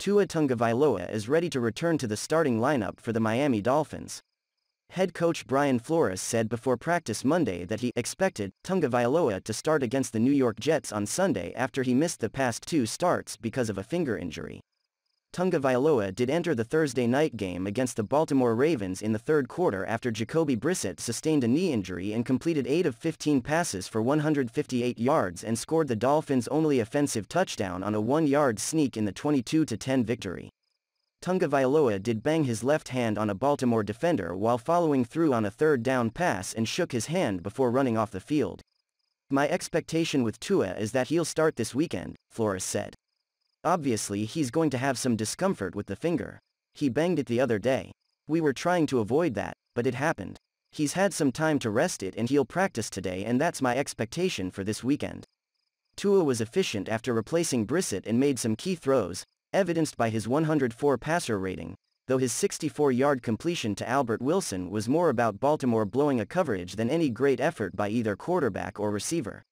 Tua Tungavailoa is ready to return to the starting lineup for the Miami Dolphins. Head coach Brian Flores said before practice Monday that he expected Tungavailoa to start against the New York Jets on Sunday after he missed the past two starts because of a finger injury. Tunga Vailoa did enter the Thursday night game against the Baltimore Ravens in the third quarter after Jacoby Brissett sustained a knee injury and completed 8 of 15 passes for 158 yards and scored the Dolphins' only offensive touchdown on a 1-yard sneak in the 22-10 victory. Tunga Vailoa did bang his left hand on a Baltimore defender while following through on a third down pass and shook his hand before running off the field. My expectation with Tua is that he'll start this weekend, Flores said. Obviously he's going to have some discomfort with the finger. He banged it the other day. We were trying to avoid that, but it happened. He's had some time to rest it and he'll practice today and that's my expectation for this weekend. Tua was efficient after replacing Brissett and made some key throws, evidenced by his 104 passer rating, though his 64-yard completion to Albert Wilson was more about Baltimore blowing a coverage than any great effort by either quarterback or receiver.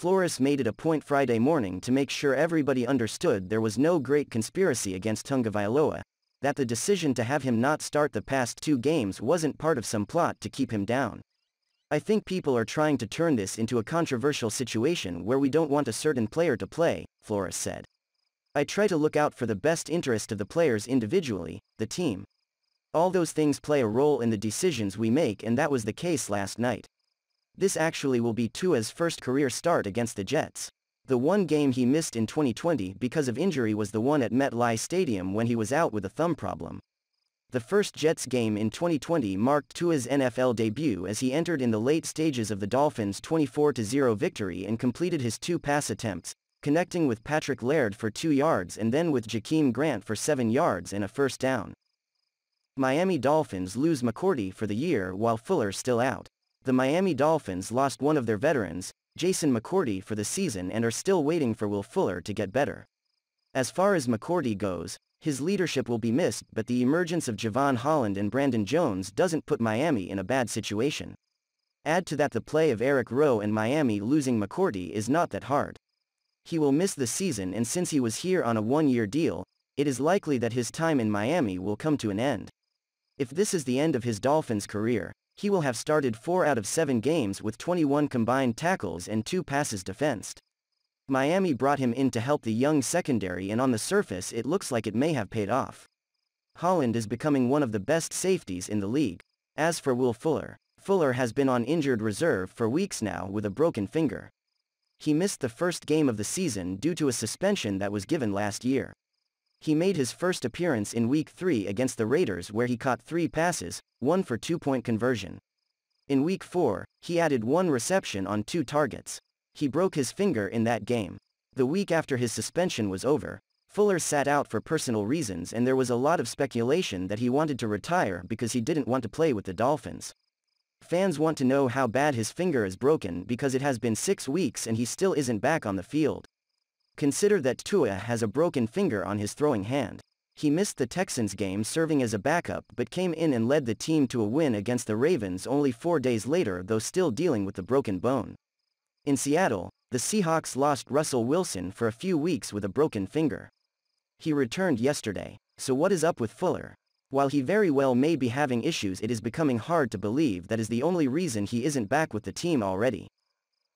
Flores made it a point Friday morning to make sure everybody understood there was no great conspiracy against Tungavailoa, that the decision to have him not start the past two games wasn't part of some plot to keep him down. I think people are trying to turn this into a controversial situation where we don't want a certain player to play, Flores said. I try to look out for the best interest of the players individually, the team. All those things play a role in the decisions we make and that was the case last night. This actually will be Tua's first career start against the Jets. The one game he missed in 2020 because of injury was the one at MetLife Stadium when he was out with a thumb problem. The first Jets game in 2020 marked Tua's NFL debut as he entered in the late stages of the Dolphins' 24-0 victory and completed his two pass attempts, connecting with Patrick Laird for two yards and then with Jakeem Grant for seven yards and a first down. Miami Dolphins lose McCourty for the year while Fuller still out the Miami Dolphins lost one of their veterans, Jason McCourty for the season and are still waiting for Will Fuller to get better. As far as McCourty goes, his leadership will be missed but the emergence of Javon Holland and Brandon Jones doesn't put Miami in a bad situation. Add to that the play of Eric Rowe and Miami losing McCourty is not that hard. He will miss the season and since he was here on a one-year deal, it is likely that his time in Miami will come to an end. If this is the end of his Dolphins career, he will have started 4 out of 7 games with 21 combined tackles and 2 passes defensed. Miami brought him in to help the young secondary and on the surface it looks like it may have paid off. Holland is becoming one of the best safeties in the league. As for Will Fuller, Fuller has been on injured reserve for weeks now with a broken finger. He missed the first game of the season due to a suspension that was given last year. He made his first appearance in Week 3 against the Raiders where he caught three passes, one for two-point conversion. In Week 4, he added one reception on two targets. He broke his finger in that game. The week after his suspension was over, Fuller sat out for personal reasons and there was a lot of speculation that he wanted to retire because he didn't want to play with the Dolphins. Fans want to know how bad his finger is broken because it has been six weeks and he still isn't back on the field. Consider that Tua has a broken finger on his throwing hand. He missed the Texans game serving as a backup but came in and led the team to a win against the Ravens only four days later though still dealing with the broken bone. In Seattle, the Seahawks lost Russell Wilson for a few weeks with a broken finger. He returned yesterday, so what is up with Fuller? While he very well may be having issues it is becoming hard to believe that is the only reason he isn't back with the team already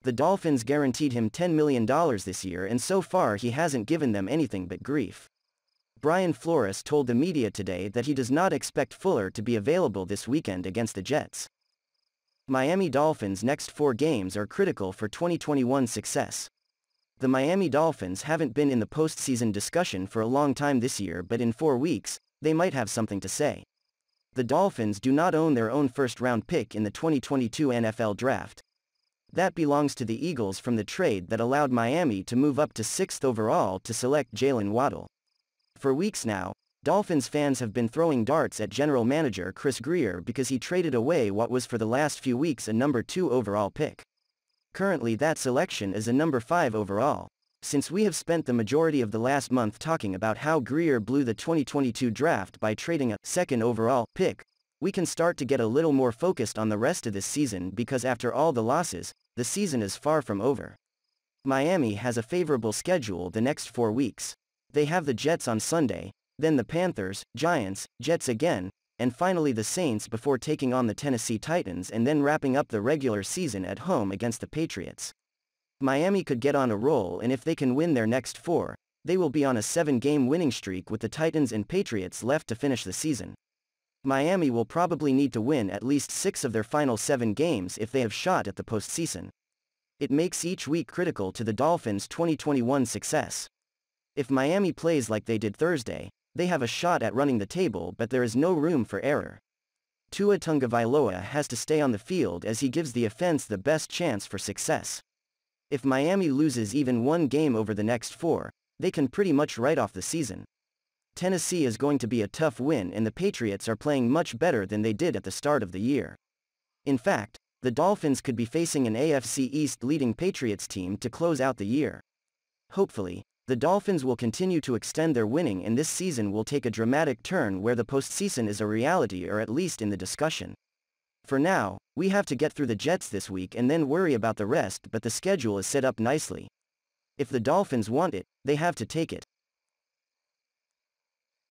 the Dolphins guaranteed him $10 million this year and so far he hasn't given them anything but grief. Brian Flores told the media today that he does not expect Fuller to be available this weekend against the Jets. Miami Dolphins' next four games are critical for 2021 success. The Miami Dolphins haven't been in the postseason discussion for a long time this year but in four weeks, they might have something to say. The Dolphins do not own their own first-round pick in the 2022 NFL Draft, that belongs to the Eagles from the trade that allowed Miami to move up to 6th overall to select Jalen Waddle. For weeks now, Dolphins fans have been throwing darts at general manager Chris Greer because he traded away what was for the last few weeks a number 2 overall pick. Currently that selection is a number 5 overall. Since we have spent the majority of the last month talking about how Greer blew the 2022 draft by trading a second overall pick, we can start to get a little more focused on the rest of this season because after all the losses, the season is far from over. Miami has a favorable schedule the next four weeks. They have the Jets on Sunday, then the Panthers, Giants, Jets again, and finally the Saints before taking on the Tennessee Titans and then wrapping up the regular season at home against the Patriots. Miami could get on a roll and if they can win their next four, they will be on a seven-game winning streak with the Titans and Patriots left to finish the season. Miami will probably need to win at least six of their final seven games if they have shot at the postseason. It makes each week critical to the Dolphins' 2021 success. If Miami plays like they did Thursday, they have a shot at running the table but there is no room for error. Tua Tungavailoa has to stay on the field as he gives the offense the best chance for success. If Miami loses even one game over the next four, they can pretty much write off the season. Tennessee is going to be a tough win and the Patriots are playing much better than they did at the start of the year. In fact, the Dolphins could be facing an AFC East leading Patriots team to close out the year. Hopefully, the Dolphins will continue to extend their winning and this season will take a dramatic turn where the postseason is a reality or at least in the discussion. For now, we have to get through the Jets this week and then worry about the rest but the schedule is set up nicely. If the Dolphins want it, they have to take it.